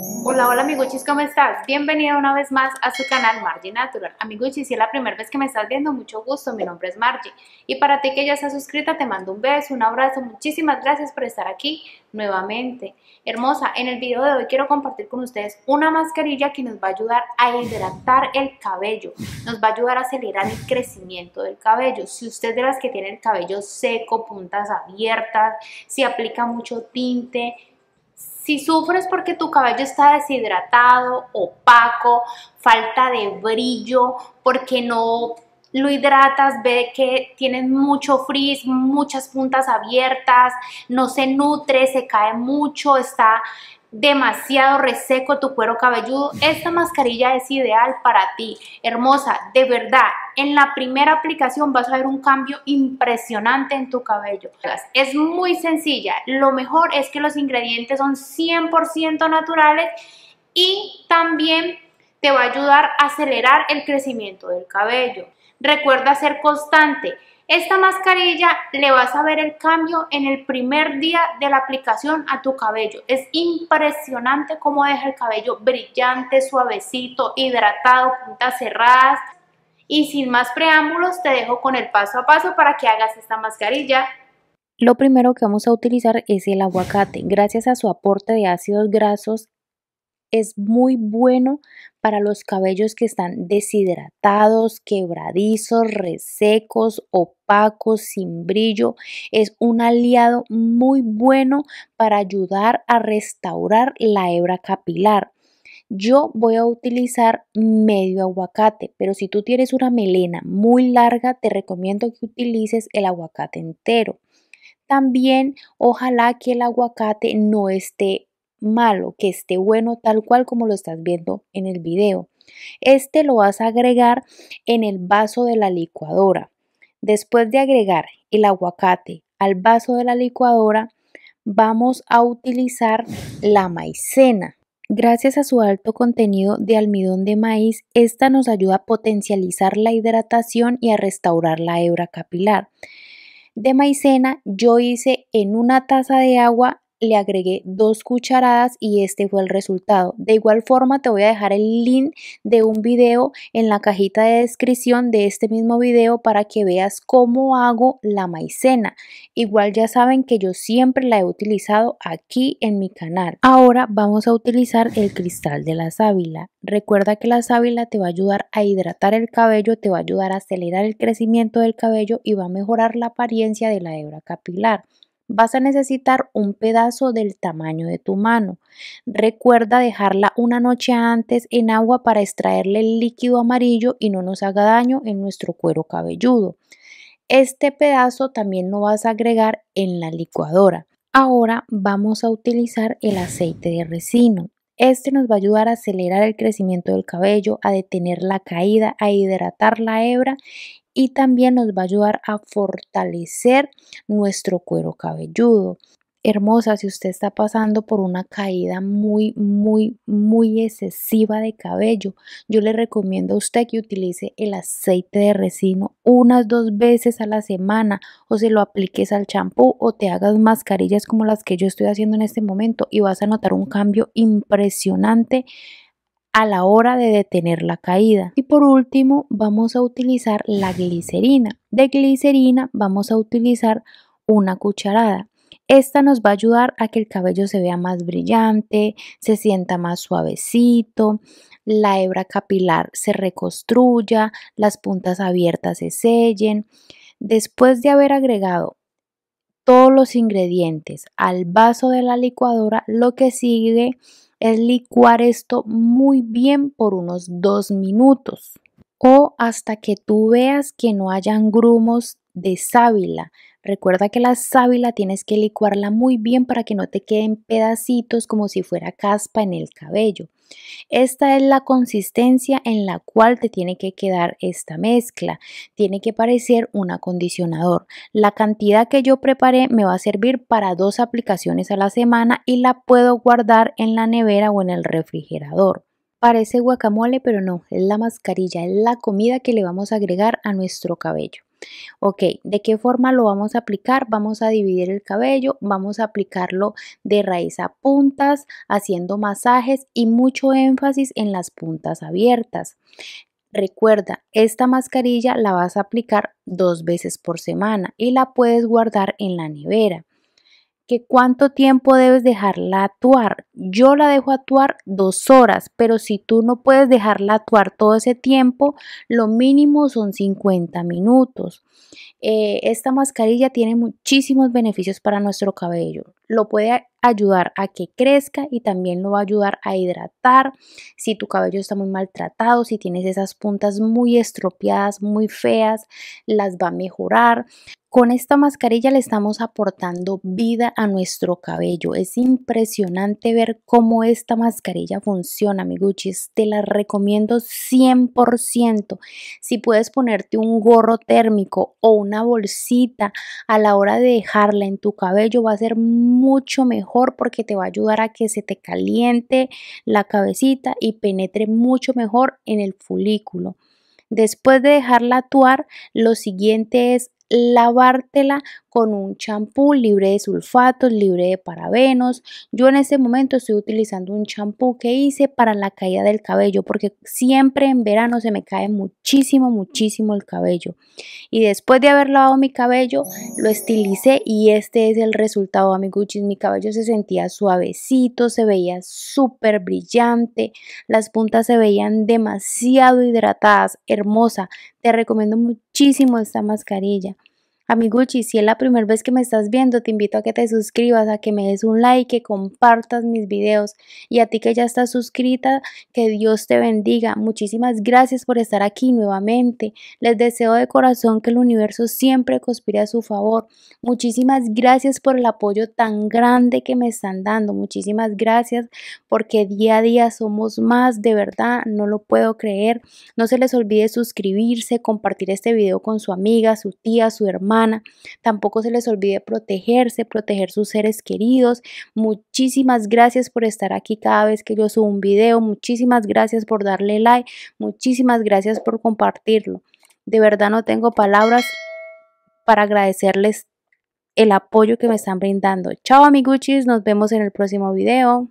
Hola, hola amiguchis, ¿cómo estás? Bienvenida una vez más a su canal Margie Natural. Amiguchis, si es la primera vez que me estás viendo, mucho gusto, mi nombre es Margie. Y para ti que ya estás suscrita, te mando un beso, un abrazo, muchísimas gracias por estar aquí nuevamente. Hermosa, en el video de hoy quiero compartir con ustedes una mascarilla que nos va a ayudar a hidratar el cabello, nos va a ayudar a acelerar el crecimiento del cabello. Si usted de las que tienen el cabello seco, puntas abiertas, si aplica mucho tinte, si sufres porque tu cabello está deshidratado, opaco, falta de brillo, porque no lo hidratas, ve que tienes mucho frizz, muchas puntas abiertas, no se nutre, se cae mucho, está demasiado reseco tu cuero cabelludo, esta mascarilla es ideal para ti. Hermosa, de verdad, en la primera aplicación vas a ver un cambio impresionante en tu cabello. Es muy sencilla, lo mejor es que los ingredientes son 100% naturales y también te va a ayudar a acelerar el crecimiento del cabello. Recuerda ser constante, esta mascarilla le vas a ver el cambio en el primer día de la aplicación a tu cabello. Es impresionante cómo deja el cabello brillante, suavecito, hidratado, puntas cerradas. Y sin más preámbulos te dejo con el paso a paso para que hagas esta mascarilla. Lo primero que vamos a utilizar es el aguacate. Gracias a su aporte de ácidos grasos es muy bueno para los cabellos que están deshidratados, quebradizos, resecos, opacos, sin brillo. Es un aliado muy bueno para ayudar a restaurar la hebra capilar. Yo voy a utilizar medio aguacate, pero si tú tienes una melena muy larga, te recomiendo que utilices el aguacate entero. También ojalá que el aguacate no esté malo, que esté bueno tal cual como lo estás viendo en el video. Este lo vas a agregar en el vaso de la licuadora. Después de agregar el aguacate al vaso de la licuadora, vamos a utilizar la maicena. Gracias a su alto contenido de almidón de maíz, esta nos ayuda a potencializar la hidratación y a restaurar la hebra capilar. De maicena yo hice en una taza de agua le agregué dos cucharadas y este fue el resultado. De igual forma te voy a dejar el link de un video en la cajita de descripción de este mismo video para que veas cómo hago la maicena. Igual ya saben que yo siempre la he utilizado aquí en mi canal. Ahora vamos a utilizar el cristal de la sábila. Recuerda que la sábila te va a ayudar a hidratar el cabello, te va a ayudar a acelerar el crecimiento del cabello y va a mejorar la apariencia de la hebra capilar vas a necesitar un pedazo del tamaño de tu mano. Recuerda dejarla una noche antes en agua para extraerle el líquido amarillo y no nos haga daño en nuestro cuero cabelludo. Este pedazo también lo vas a agregar en la licuadora. Ahora vamos a utilizar el aceite de resino. Este nos va a ayudar a acelerar el crecimiento del cabello, a detener la caída, a hidratar la hebra y también nos va a ayudar a fortalecer nuestro cuero cabelludo. Hermosa, si usted está pasando por una caída muy, muy, muy excesiva de cabello, yo le recomiendo a usted que utilice el aceite de resino unas dos veces a la semana o se lo apliques al champú o te hagas mascarillas como las que yo estoy haciendo en este momento y vas a notar un cambio impresionante a la hora de detener la caída. Y por último, vamos a utilizar la glicerina. De glicerina vamos a utilizar una cucharada. Esta nos va a ayudar a que el cabello se vea más brillante, se sienta más suavecito, la hebra capilar se reconstruya, las puntas abiertas se sellen. Después de haber agregado todos los ingredientes al vaso de la licuadora, lo que sigue es licuar esto muy bien por unos dos minutos o hasta que tú veas que no hayan grumos de sábila Recuerda que la sábila tienes que licuarla muy bien para que no te queden pedacitos como si fuera caspa en el cabello. Esta es la consistencia en la cual te tiene que quedar esta mezcla. Tiene que parecer un acondicionador. La cantidad que yo preparé me va a servir para dos aplicaciones a la semana y la puedo guardar en la nevera o en el refrigerador. Parece guacamole, pero no, es la mascarilla, es la comida que le vamos a agregar a nuestro cabello. Ok, ¿de qué forma lo vamos a aplicar? Vamos a dividir el cabello, vamos a aplicarlo de raíz a puntas, haciendo masajes y mucho énfasis en las puntas abiertas. Recuerda, esta mascarilla la vas a aplicar dos veces por semana y la puedes guardar en la nevera que cuánto tiempo debes dejarla actuar. Yo la dejo actuar dos horas, pero si tú no puedes dejarla actuar todo ese tiempo, lo mínimo son 50 minutos. Eh, esta mascarilla tiene muchísimos beneficios para nuestro cabello. Lo puede ayudar a que crezca y también lo va a ayudar a hidratar. Si tu cabello está muy maltratado, si tienes esas puntas muy estropeadas, muy feas, las va a mejorar. Con esta mascarilla le estamos aportando vida a nuestro cabello. Es impresionante ver cómo esta mascarilla funciona, mi Te la recomiendo 100%. Si puedes ponerte un gorro térmico o una bolsita a la hora de dejarla en tu cabello va a ser mucho mejor porque te va a ayudar a que se te caliente la cabecita y penetre mucho mejor en el folículo. Después de dejarla actuar lo siguiente es lavártela con un champú libre de sulfatos, libre de parabenos. Yo en este momento estoy utilizando un champú que hice para la caída del cabello porque siempre en verano se me cae muchísimo, muchísimo el cabello. Y después de haber lavado mi cabello, lo estilicé y este es el resultado, amiguchis. Mi cabello se sentía suavecito, se veía súper brillante, las puntas se veían demasiado hidratadas, hermosa. Te recomiendo muchísimo esta mascarilla. Amiguchi, si es la primera vez que me estás viendo, te invito a que te suscribas, a que me des un like, que compartas mis videos. Y a ti que ya estás suscrita, que Dios te bendiga. Muchísimas gracias por estar aquí nuevamente. Les deseo de corazón que el universo siempre conspire a su favor. Muchísimas gracias por el apoyo tan grande que me están dando. Muchísimas gracias porque día a día somos más, de verdad, no lo puedo creer. No se les olvide suscribirse, compartir este video con su amiga, su tía, su hermana Tampoco se les olvide protegerse, proteger sus seres queridos. Muchísimas gracias por estar aquí cada vez que yo subo un video. Muchísimas gracias por darle like. Muchísimas gracias por compartirlo. De verdad no tengo palabras para agradecerles el apoyo que me están brindando. Chao amiguchis, nos vemos en el próximo video.